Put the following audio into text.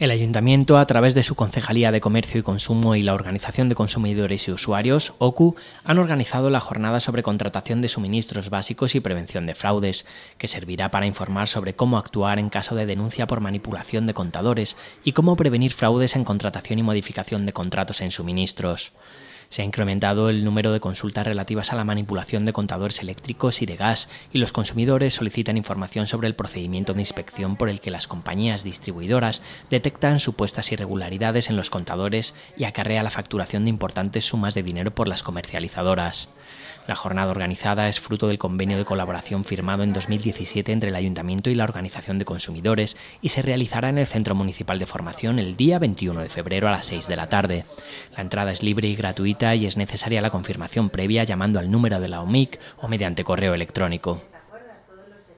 El ayuntamiento, a través de su Concejalía de Comercio y Consumo y la Organización de Consumidores y Usuarios, OCU, han organizado la jornada sobre contratación de suministros básicos y prevención de fraudes, que servirá para informar sobre cómo actuar en caso de denuncia por manipulación de contadores y cómo prevenir fraudes en contratación y modificación de contratos en suministros. Se ha incrementado el número de consultas relativas a la manipulación de contadores eléctricos y de gas y los consumidores solicitan información sobre el procedimiento de inspección por el que las compañías distribuidoras detectan supuestas irregularidades en los contadores y acarrea la facturación de importantes sumas de dinero por las comercializadoras. La jornada organizada es fruto del convenio de colaboración firmado en 2017 entre el Ayuntamiento y la Organización de Consumidores y se realizará en el Centro Municipal de Formación el día 21 de febrero a las 6 de la tarde. La entrada es libre y gratuita y es necesaria la confirmación previa llamando al número de la OMIC o mediante correo electrónico.